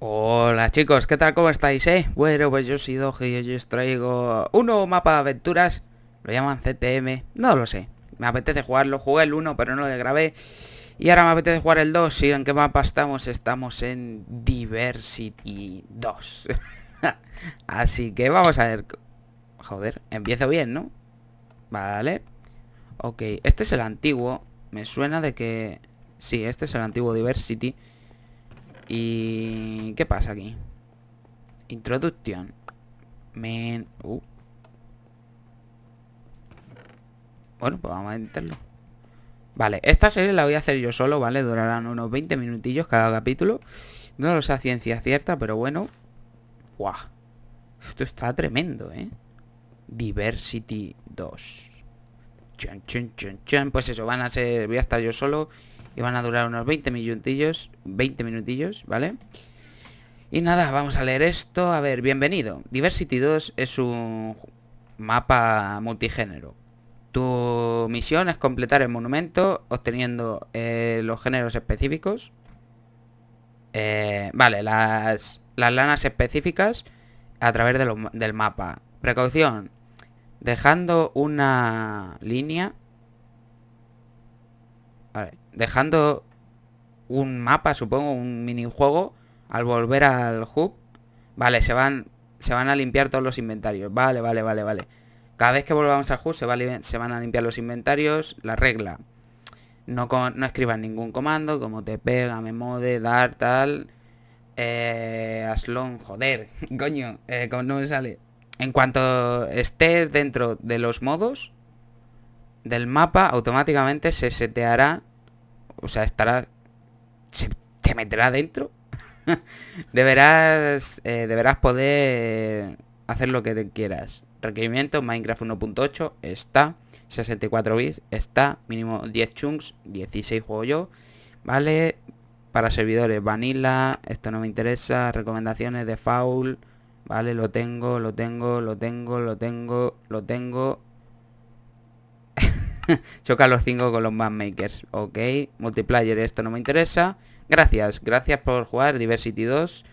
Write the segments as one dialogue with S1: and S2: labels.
S1: Hola chicos, ¿qué tal? ¿Cómo estáis? Eh? Bueno, pues yo soy Doge y os traigo un nuevo mapa de aventuras Lo llaman CTM, no lo sé Me apetece jugarlo, jugué el 1 pero no lo grabé Y ahora me apetece jugar el 2 ¿Y en qué mapa estamos? Estamos en Diversity 2 Así que vamos a ver Joder, empiezo bien, ¿no? Vale Ok, este es el antiguo Me suena de que... Sí, este es el antiguo Diversity ¿Y qué pasa aquí? Introducción. Men... Uh. Bueno, pues vamos a enterlo Vale, esta serie la voy a hacer yo solo, ¿vale? Durarán unos 20 minutillos cada capítulo. No lo sé ciencia cierta, pero bueno. ¡Wow! Esto está tremendo, ¿eh? Diversity 2. Pues eso, van a ser... Voy a estar yo solo y van a durar unos 20 minutillos, 20 minutillos, ¿vale? Y nada, vamos a leer esto. A ver, bienvenido. Diversity 2 es un mapa multigénero. Tu misión es completar el monumento obteniendo eh, los géneros específicos. Eh, vale, las, las, lanas específicas a través del mapa. Precaución, Dejando una línea. dejando un mapa, supongo, un minijuego. Al volver al hub. Vale, se van, se van a limpiar todos los inventarios. Vale, vale, vale, vale. Cada vez que volvamos al hub se, se van a limpiar los inventarios. La regla. No, no escribas ningún comando como te pega, me mode, dar, tal. Eh, Aslon, joder, coño, eh, no me sale en cuanto estés dentro de los modos del mapa, automáticamente se seteará, o sea, estará, se te meterá dentro. deberás, eh, deberás poder hacer lo que te quieras. Requerimiento Minecraft 1.8 está, 64 bits está, mínimo 10 chunks, 16 juego yo, ¿vale? Para servidores, vanilla, esto no me interesa, recomendaciones, de default Vale, lo tengo, lo tengo, lo tengo, lo tengo, lo tengo. Choca los cinco con los Mapmakers. Ok, multiplayer, esto no me interesa. Gracias, gracias por jugar Diversity 2.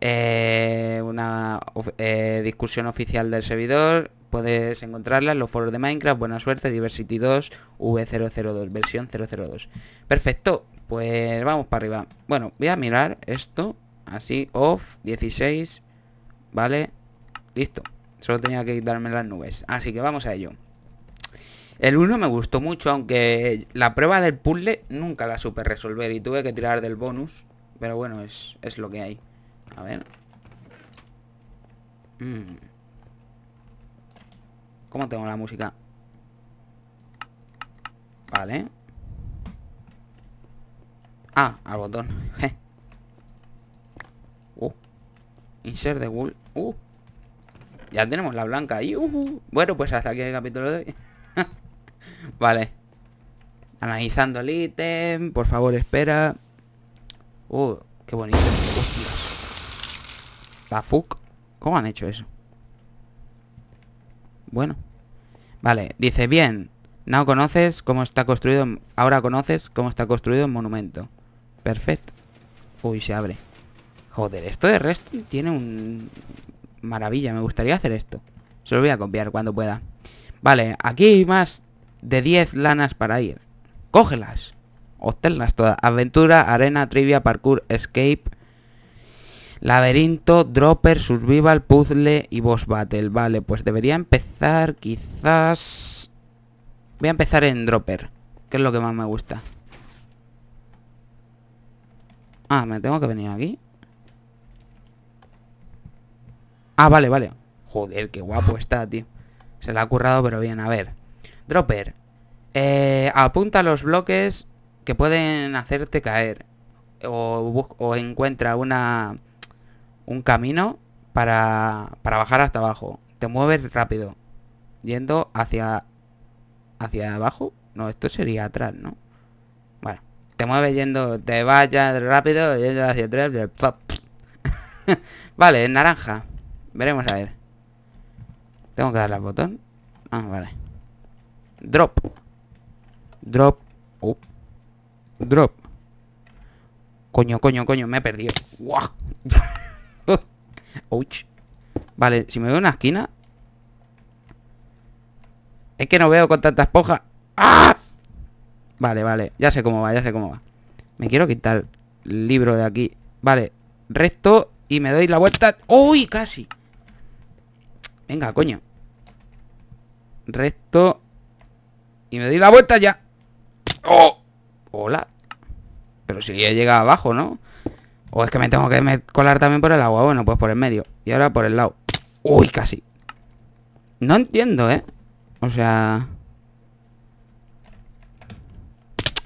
S1: Eh, una eh, discusión oficial del servidor. Puedes encontrarla en los foros de Minecraft. Buena suerte, Diversity 2, V002, versión 002. Perfecto, pues vamos para arriba. Bueno, voy a mirar esto. Así, off, 16, ¿Vale? Listo. Solo tenía que quitarme las nubes. Así que vamos a ello. El 1 me gustó mucho, aunque la prueba del puzzle nunca la supe resolver y tuve que tirar del bonus. Pero bueno, es, lo que hay. A ver. Mm. ¿Cómo tengo la música? Vale. Ah, al botón. Insert the wool. Uh, ya tenemos la blanca ahí. Uh, uh. Bueno, pues hasta aquí el capítulo de hoy. vale. Analizando el ítem. Por favor, espera. Uh, qué bonito. Uh, la fuck. ¿Cómo han hecho eso? Bueno. Vale, dice, bien. No conoces cómo está construido... Ahora conoces cómo está construido el monumento. Perfecto. Uy, se abre. Joder, esto de resto tiene un... Maravilla, me gustaría hacer esto. Se lo voy a copiar cuando pueda. Vale, aquí hay más de 10 lanas para ir. Cógelas. Obténlas todas. Aventura, arena, trivia, parkour, escape, laberinto, dropper, survival, puzzle y boss battle. Vale, pues debería empezar quizás... Voy a empezar en dropper, que es lo que más me gusta. Ah, me tengo que venir aquí. Ah, vale, vale. Joder, qué guapo está, tío. Se la ha currado, pero bien, a ver. Dropper. Eh, apunta los bloques que pueden hacerte caer. O, encuentra una un camino para, para bajar hasta abajo. Te mueves rápido. Yendo hacia... ¿Hacia abajo? No, esto sería atrás, ¿no? Bueno. Te mueves yendo... Te vaya rápido yendo hacia atrás. vale, naranja. Veremos a ver. Tengo que darle al botón. Ah, vale. Drop. Drop. Oh. Drop. Coño, coño, coño, me he perdido. Ouch. Vale, si me veo una esquina. Es que no veo con tantas pojas. ¡Ah! Vale, vale. Ya sé cómo va, ya sé cómo va. Me quiero quitar el libro de aquí. Vale. Resto y me doy la vuelta. ¡Uy! Casi. Venga, coño. Recto. Y me doy la vuelta ya. ¡Oh! Hola. Pero si ya llega abajo, ¿no? O es que me tengo que colar también por el agua. Bueno, pues por el medio. Y ahora por el lado. Uy, casi. No entiendo, ¿eh? O sea...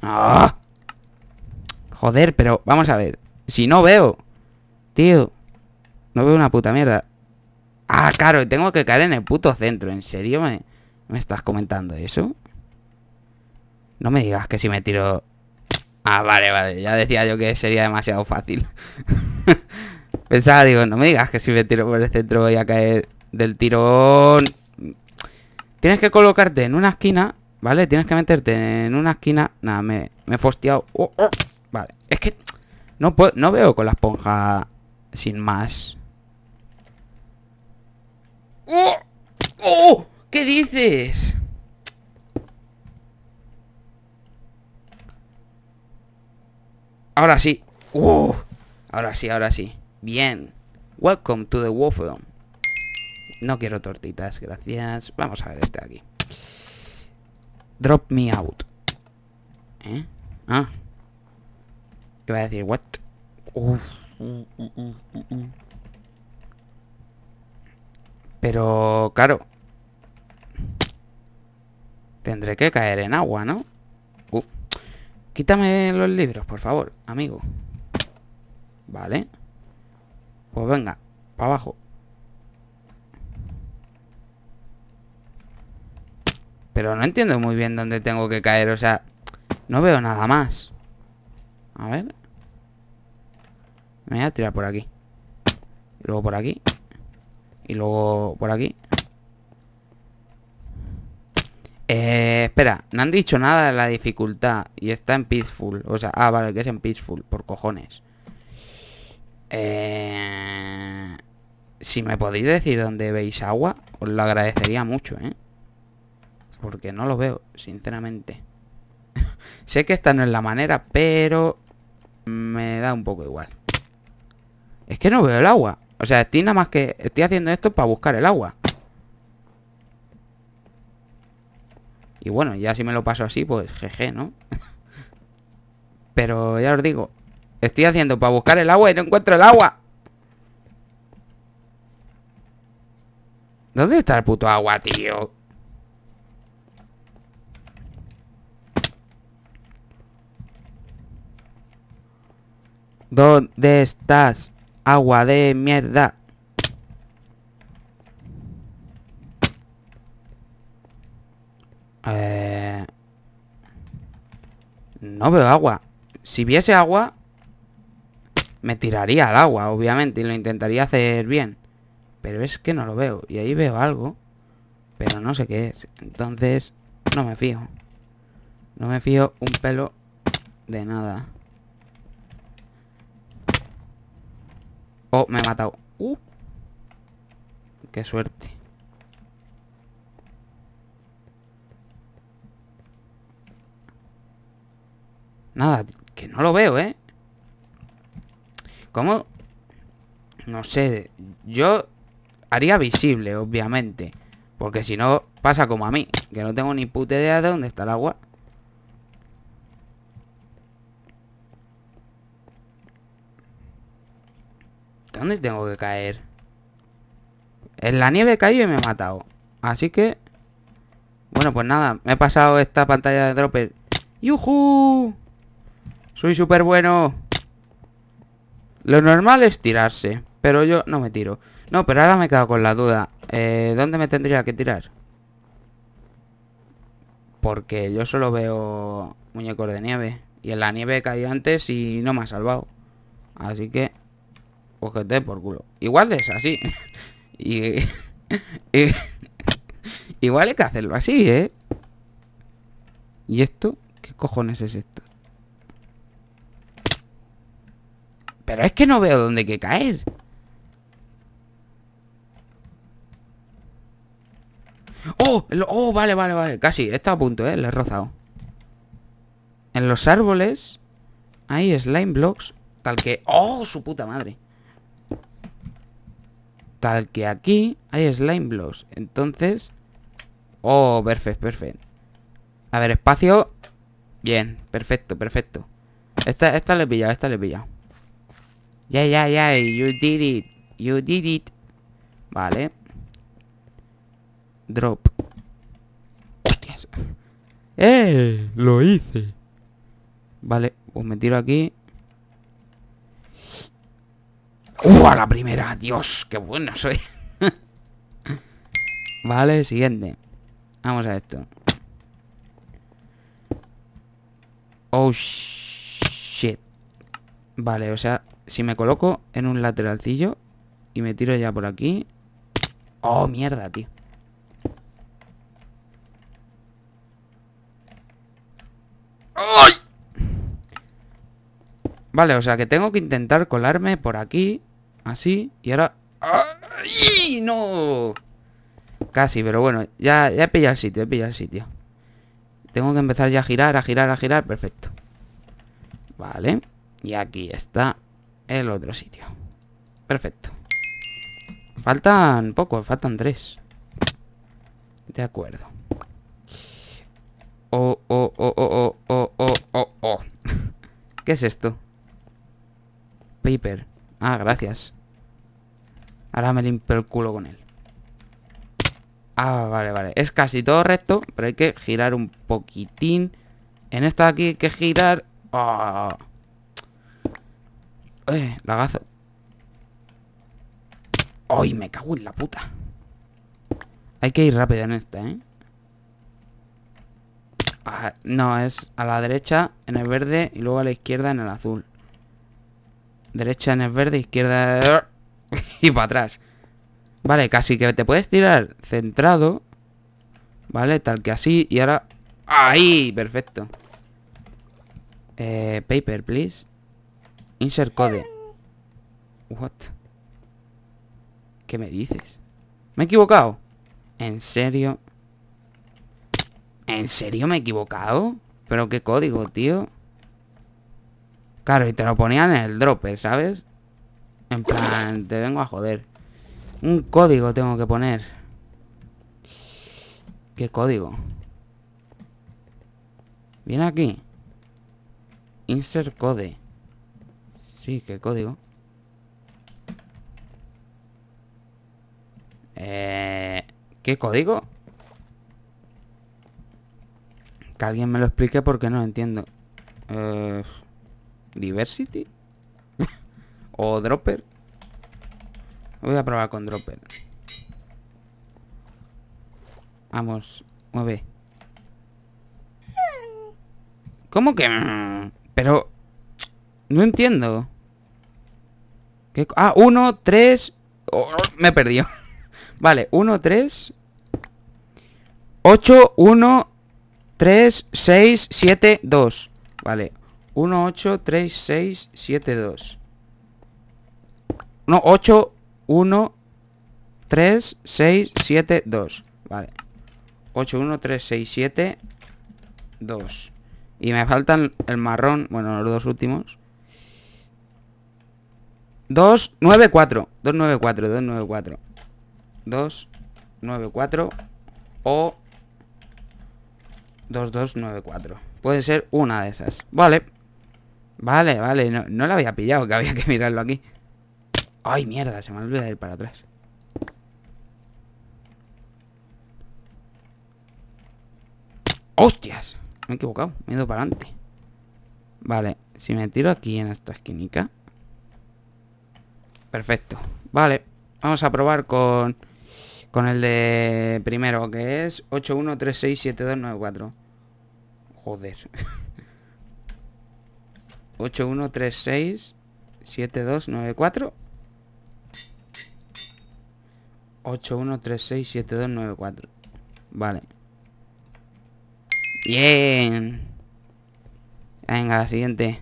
S1: ¡Ah! Joder, pero vamos a ver. Si no veo. Tío. No veo una puta mierda. Ah, claro, tengo que caer en el puto centro. ¿En serio me, estás comentando eso? No me digas que si me tiro... Ah, vale, vale. Ya decía yo que sería demasiado fácil. Pensaba, digo, no me digas que si me tiro por el centro voy a caer del tirón. Tienes que colocarte en una esquina, ¿vale? Tienes que meterte en una esquina. Nada, me, me he fosteado. Oh, oh. Vale, es que no, puedo, no veo con la esponja sin más. ¡Oh! ¡Oh! ¿Qué dices? Ahora sí. ¡Oh! Ahora sí, ahora sí. Bien. Welcome to the Waffle. No quiero tortitas, gracias. Vamos a ver este aquí. Drop me out. ¿Eh? Ah. ¿Qué voy a decir? What? Uh, uh, uh, pero, claro. Tendré que caer en agua, ¿no? Uh. Quítame los libros, por favor, amigo. Vale. Pues venga, para abajo. Pero no entiendo muy bien dónde tengo que caer, o sea, no veo nada más. A ver. Me voy a tirar por aquí. luego por aquí. Y luego por aquí eh, espera, no han dicho nada de la dificultad Y está en Peaceful O sea, ah, vale, que es en Peaceful, por cojones eh, Si me podéis decir dónde veis agua Os lo agradecería mucho, ¿eh? Porque no lo veo, sinceramente Sé que esta no es la manera, pero... Me da un poco igual Es que no veo el agua o sea, estoy nada más que... Estoy haciendo esto para buscar el agua. Y bueno, ya si me lo paso así, pues jeje, ¿no? Pero ya os digo, estoy haciendo para buscar el agua y no encuentro el agua. ¿Dónde está el puto agua, tío? ¿Dónde estás? Agua de mierda. Eh, no veo agua. Si viese agua, me tiraría al agua, obviamente, y lo intentaría hacer bien. Pero es que no lo veo. Y ahí veo algo. Pero no sé qué es. Entonces, no me fío. No me fío un pelo de nada. Oh, me he matado. Uh. Qué suerte. Nada, que no lo veo, ¿eh? ¿Cómo? No sé. Yo haría visible, obviamente. Porque si no, pasa como a mí. Que no tengo ni puta idea de dónde está el agua. ¿Dónde tengo que caer? En la nieve he caído y me he matado. Así que... Bueno, pues nada. Me he pasado esta pantalla de dropper. ¡Yujú! Soy súper bueno. Lo normal es tirarse. Pero yo no me tiro. No, pero ahora me he quedado con la duda. Eh, ¿Dónde me tendría que tirar? Porque yo solo veo muñecos de nieve. Y en la nieve he caído antes y no me ha salvado. Así que o que te por culo. Igual es así. y, Igual hay que hacerlo así, ¿eh? ¿Y esto? ¿Qué cojones es esto? Pero es que no veo dónde hay que caer. ¡Oh! ¡Oh! Vale, vale, vale. Casi. He a punto, ¿eh? Le he rozado. En los árboles hay slime blocks tal que... ¡Oh! Su puta madre. Tal que aquí hay slime blocks. Entonces... Oh, perfecto, perfecto. A ver, espacio. Bien, perfecto, perfecto. Esta, esta le he pillado, esta le he pillado. Ya, ya, ya. You did it. You did it. Vale. Drop. ¡Eh! Lo hice. Vale, pues me tiro aquí. ¡Uh, a la primera! ¡Dios, qué bueno soy! vale, siguiente. Vamos a esto. Oh, shit. Vale, o sea, si me coloco en un lateralcillo y me tiro ya por aquí... ¡Oh, mierda, tío! ¡Ay! Vale, o sea que tengo que intentar colarme por aquí. Así. Y ahora... ¡Ay, no! Casi, pero bueno. Ya, ya he pillado el sitio, he pillado el sitio. Tengo que empezar ya a girar, a girar, a girar. Perfecto. Vale. Y aquí está el otro sitio. Perfecto. Faltan pocos, faltan tres. De acuerdo. Oh, oh, oh, oh, oh, oh, oh, oh, oh. ¿Qué es esto? paper. Ah, gracias. Ahora me limpio el culo con él. Ah, vale, vale. Es casi todo recto, pero hay que girar un poquitín. En esta de aquí hay que girar... Oh. Eh, lagazo. ¡Ay, me cago en la puta! Hay que ir rápido en esta, ¿eh? Ah, no, es a la derecha en el verde y luego a la izquierda en el azul. Derecha en el verde, izquierda y para atrás. Vale, casi que te puedes tirar centrado. Vale, tal que así. Y ahora... ¡Ahí! Perfecto. Eh, paper, please. Insert code. What? ¿Qué me dices? ¿Me he equivocado? ¿En serio? ¿En serio me he equivocado? ¿Pero qué código, tío? Claro, y te lo ponían en el dropper, ¿sabes? En plan, te vengo a joder. Un código tengo que poner. ¿Qué código? Viene aquí. Insert code. Sí, ¿qué código? Eh, ¿Qué código? Que alguien me lo explique porque no entiendo. Eh, Diversity O Dropper Voy a probar con Dropper Vamos, mueve ¿Cómo que? Pero No entiendo ¿Qué? Ah, 1, 3 Me he perdido Vale, 1, 3 8, 1 3, 6, 7, 2 Vale 1-8-3-6-7-2 No, 8 1 3 6 7 2 Vale 8 1 3 6 7 2 Y me faltan el marrón Bueno, los dos últimos 2 9 4 2 9 4 2 9 4 2 9 4 O 2 2 9 4 Puede ser una de esas Vale Vale, vale, no, no la había pillado, que había que mirarlo aquí. Ay, mierda, se me ha olvidado ir para atrás. ¡Hostias! Me he equivocado, me he ido para adelante. Vale, si me tiro aquí en esta esquinica. Perfecto. Vale, vamos a probar con con el de primero, que es 81367294. Joder. 8136 7294 8136 Vale Bien Venga, la siguiente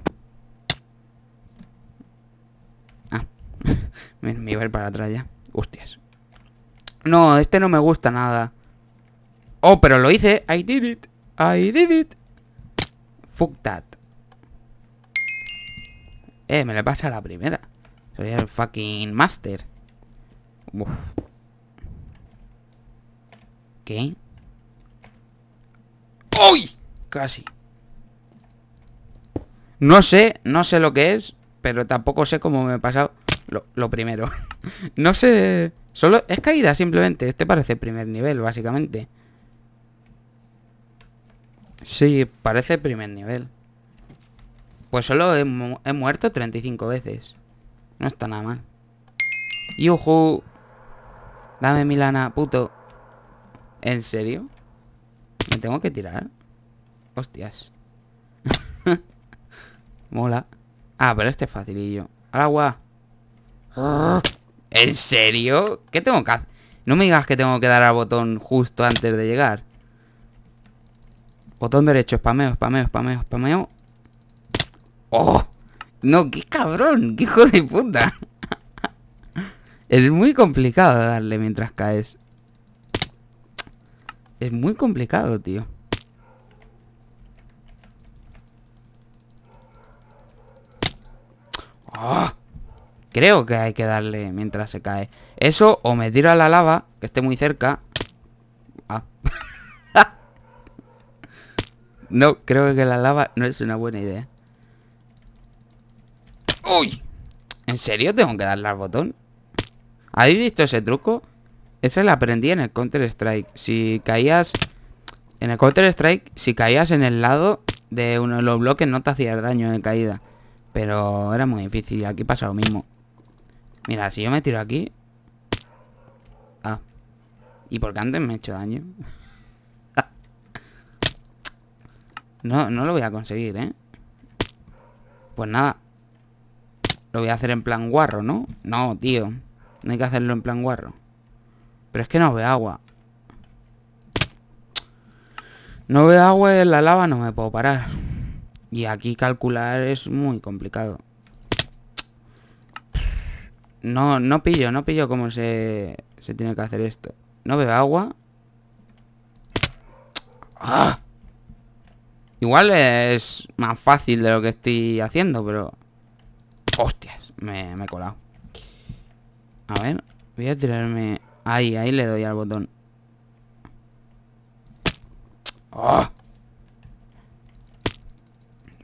S1: Ah me, me iba para atrás ya Hostias No, este no me gusta nada Oh, pero lo hice I did it I did it Fuck that eh, me le pasa la primera. Soy el fucking master. ¿Qué? ¡Uy! Casi. No sé, no sé lo que es, pero tampoco sé cómo me he pasado lo primero. no sé... Solo es caída simplemente. Este parece primer nivel, básicamente. Sí, parece primer nivel. Pues solo he, muerto 35 veces. No está nada mal. ¡Yuju! Dame mi lana, puto. ¿En serio? ¿Me tengo que tirar? Hostias. Mola. Ah, pero este es facilillo. ¡Al agua! ¿En serio? ¿Qué tengo que hacer? No me digas que tengo que dar al botón justo antes de llegar. Botón derecho, spameo, spameo, spameo, spameo. ¡Oh! No, qué cabrón, qué hijo de puta. es muy complicado darle mientras caes. Es muy complicado, tío. Oh. creo que hay que darle mientras se cae. Eso o me tiro a la lava, que esté muy cerca. Ah. no, creo que la lava no es una buena idea. ¿En serio tengo que darle al botón? ¿Habéis visto ese truco? Ese lo aprendí en el Counter Strike Si caías En el Counter Strike Si caías en el lado de uno de los bloques No te hacías daño de caída Pero era muy difícil Aquí pasa lo mismo Mira, si yo me tiro aquí Ah ¿Y por qué antes me he hecho daño? no, no lo voy a conseguir, ¿eh? Pues nada lo voy a hacer en plan guarro, ¿no? No, tío. No hay que hacerlo en plan guarro. Pero es que no ve agua. No veo agua en la lava no me puedo parar. Y aquí calcular es muy complicado. No, no pillo, no pillo cómo se, tiene que hacer esto. No veo agua. ¡Ah! Igual es más fácil de lo que estoy haciendo, pero... Hostias, me, he colado A ver, voy a tirarme Ahí, ahí le doy al botón ah.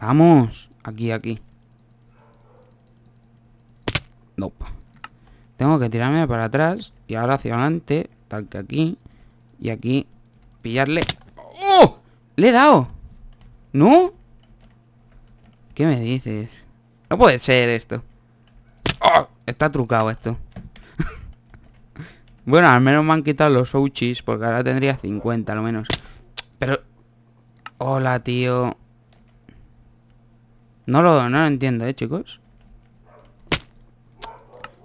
S1: Vamos Aquí, aquí no Tengo que tirarme para atrás Y ahora hacia adelante Tal que aquí Y aquí Pillarle ¡Oh! ¡Le he dado! ¿No? ¿Qué me dices? No puede ser esto. ¡Oh! Está trucado esto. bueno, al menos me han quitado los Ouchis, porque ahora tendría 50 al menos. Pero... Hola, tío. No lo, no entiendo, ¿eh, chicos?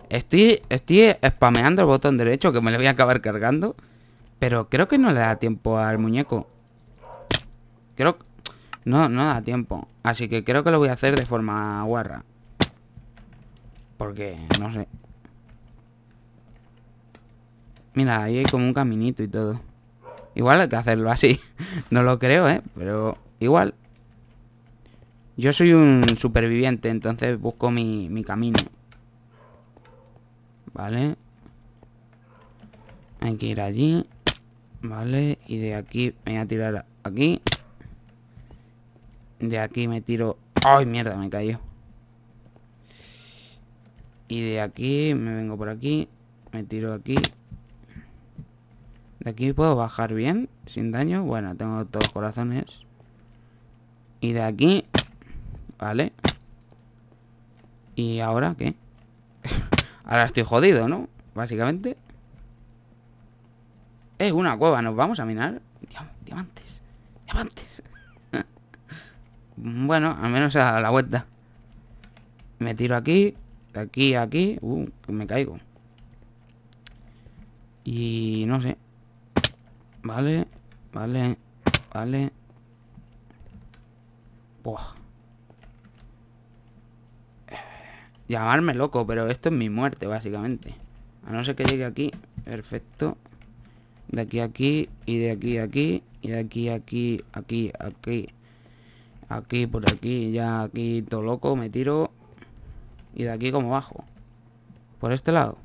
S1: Estoy, estoy spameando el botón derecho que me lo voy a acabar cargando. Pero creo que no le da tiempo al muñeco. Creo, no, no da tiempo. Así que creo que lo voy a hacer de forma guarra. Porque, no sé. Mira, ahí hay como un caminito y todo. Igual hay que hacerlo así. no lo creo, ¿eh? Pero igual. Yo soy un superviviente, entonces busco mi, camino. Vale. Hay que ir allí. Vale. Y de aquí me voy a tirar aquí. De aquí me tiro... ¡Ay, mierda! Me cayó. Y de aquí me vengo por aquí. Me tiro aquí. De aquí puedo bajar bien, sin daño. Bueno, tengo todos corazones. Y de aquí... Vale. ¿Y ahora qué? ahora estoy jodido, ¿no? Básicamente. Es una cueva, ¿nos vamos a minar? diamantes. Diamantes. Bueno, al menos a la vuelta. Me tiro aquí, de aquí a aquí. Uh, me caigo. Y no sé. Vale, vale, vale. Llamarme loco, pero esto es mi muerte, básicamente. A no ser que llegue aquí. Perfecto. De aquí a aquí, y de aquí a aquí, y de aquí a aquí, aquí, aquí, Aquí, por aquí, ya aquí, todo loco, me tiro. Y de aquí como bajo. Por este lado.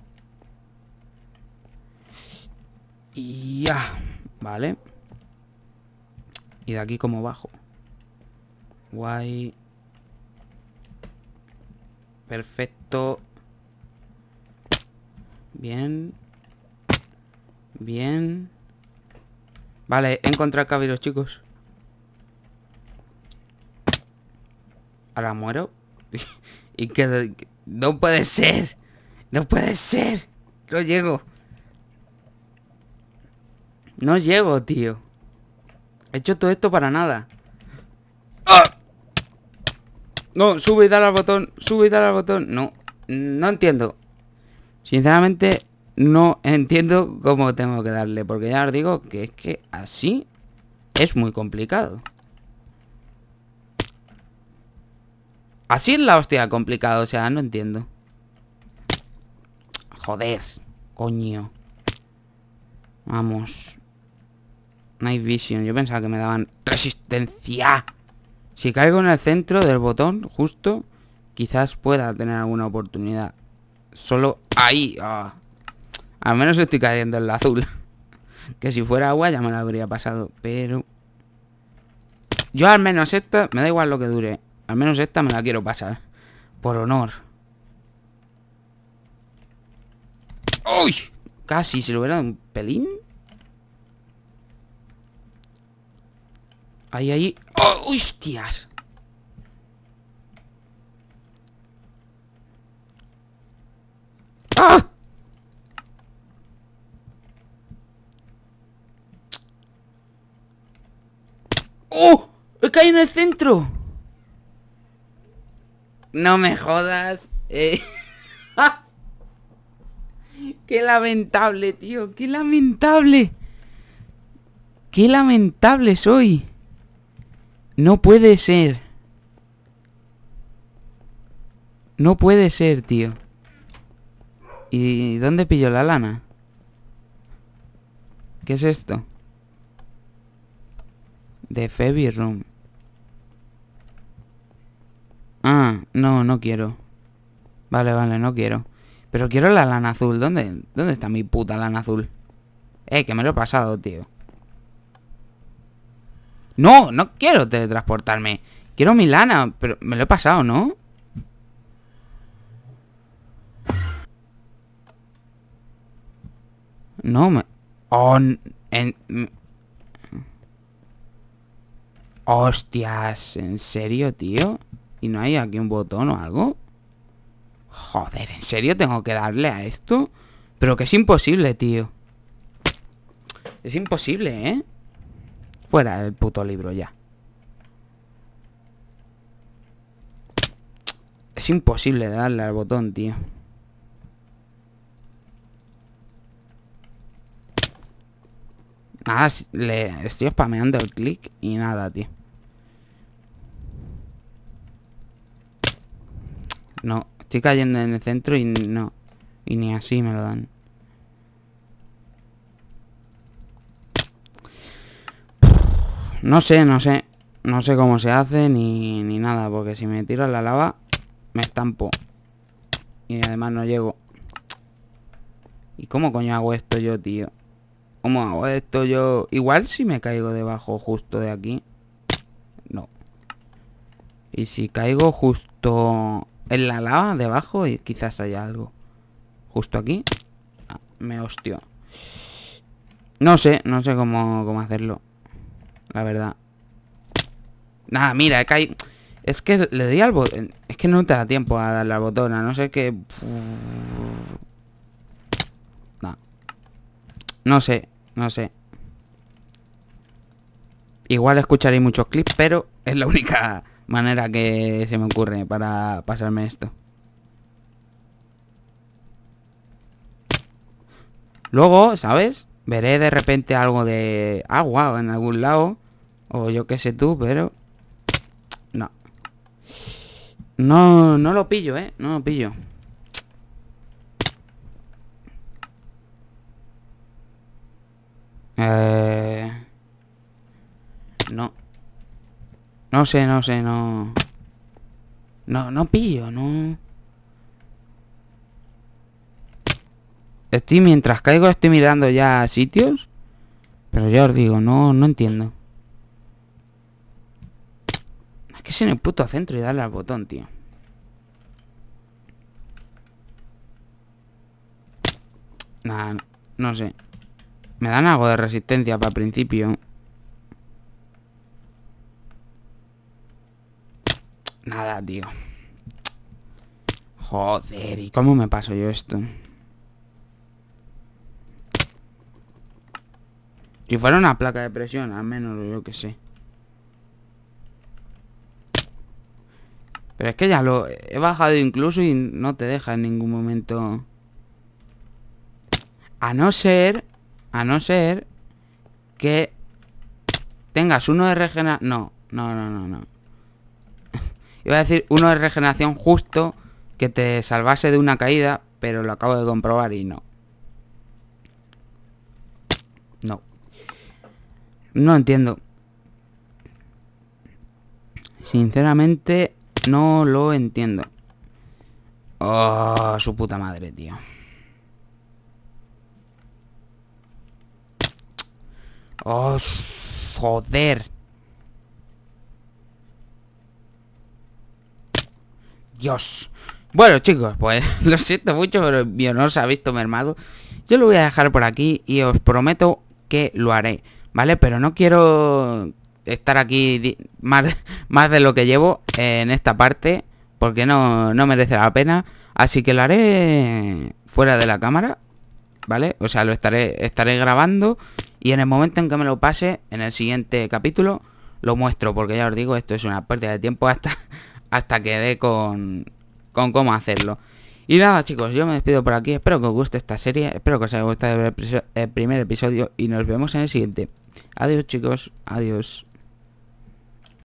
S1: Y ya. Vale. Y de aquí como bajo. Guay. Perfecto. Bien. Bien. Vale, he encontrado cabiros, chicos. Ahora muero. y que... No puede ser. No puede ser. No llego. No llego, tío. He hecho todo esto para nada. ¡Ah! No, sube y dale al botón. Sube y dale al botón. No, no entiendo. Sinceramente, no entiendo cómo tengo que darle. Porque ya os digo que es que así es muy complicado. Así es la hostia complicado, o sea, no entiendo. Joder, coño. Vamos. Night Vision, yo pensaba que me daban resistencia. Si caigo en el centro del botón, justo, quizás pueda tener alguna oportunidad. Solo ahí. Ah. Al menos estoy cayendo en la azul. que si fuera agua ya me la habría pasado, pero... Yo al menos esto, me da igual lo que dure. Al menos esta me la quiero pasar. ¿eh? Por honor. ¡Uy! Casi, se lo hubiera un pelín. Ahí, ahí. ¡Oh, ¡Hostias! ¡Ah! ¡Oh! ¡He caído en el centro! No me jodas. Eh. Qué lamentable, tío. Qué lamentable. Qué lamentable soy. No puede ser. No puede ser, tío. ¿Y dónde pilló la lana? ¿Qué es esto? De Febby Room. Ah, no, no quiero. Vale, vale, no quiero. Pero quiero la lana azul. ¿Dónde, dónde está mi puta lana azul? Eh, que me lo he pasado, tío. No, no quiero teletransportarme. Quiero mi lana, pero me lo he pasado, ¿no? No, me... Oh, en... Hostias, ¿en serio, tío? ¿Y no hay aquí un botón o algo? Joder, ¿en serio tengo que darle a esto? Pero que es imposible, tío Es imposible, ¿eh? Fuera el puto libro ya Es imposible darle al botón, tío Nada, le estoy spameando el clic y nada, tío No, estoy cayendo en el centro y no. Y ni así me lo dan. No sé, no sé. No sé cómo se hace ni, ni nada. Porque si me tiro a la lava, me estampo. Y además no llego. ¿Y cómo coño hago esto yo, tío? ¿Cómo hago esto yo? Igual si me caigo debajo justo de aquí. No. Y si caigo justo en la lava debajo y quizás haya algo. Justo aquí. Ah, me hostio. No sé, no sé cómo, cómo hacerlo. La verdad. Nada, mira, que hay... Es que le di al botón... Es que no te da tiempo a dar la botón, no sé qué... No sé, no sé. Igual escucharéis muchos clips, pero es la única manera que se me ocurre para pasarme esto. Luego, ¿sabes? Veré de repente algo de agua en algún lado. O yo qué sé tú, pero... No. No, no lo pillo, ¿eh? No lo pillo. Eh... No. No sé, no sé, no... No, no pillo, no... Estoy, mientras caigo, estoy mirando ya sitios. Pero ya os digo, no, no entiendo. Es que se en el puto centro y darle al botón, tío. Nah, no sé. Me dan algo de resistencia para principio. Nada, tío. Joder, ¿y cómo me paso yo esto? Si fuera una placa de presión, al menos yo que sé. Pero es que ya lo he bajado incluso y no te deja en ningún momento. A no ser, a no ser que tengas uno de regenera... no, no, no, no. Iba a decir uno de regeneración justo que te salvase de una caída, pero lo acabo de comprobar y no. No. No entiendo. Sinceramente, no lo entiendo. Oh, su puta madre, tío. Oh, joder. Dios. Bueno, chicos, pues lo siento mucho, pero mi honor se ha visto mermado. Yo lo voy a dejar por aquí y os prometo que lo haré, ¿vale? Pero no quiero estar aquí más, más de lo que llevo en esta parte, porque no, no merece la pena. Así que lo haré fuera de la cámara, ¿vale? O sea, lo estaré, estaré grabando y en el momento en que me lo pase, en el siguiente capítulo, lo muestro, porque ya os digo, esto es una pérdida de tiempo hasta, hasta que dé con, con cómo hacerlo. Y nada chicos, yo me despido por aquí, espero que os guste esta serie, espero que os haya gustado el primer episodio y nos vemos en el siguiente. Adiós chicos, adiós.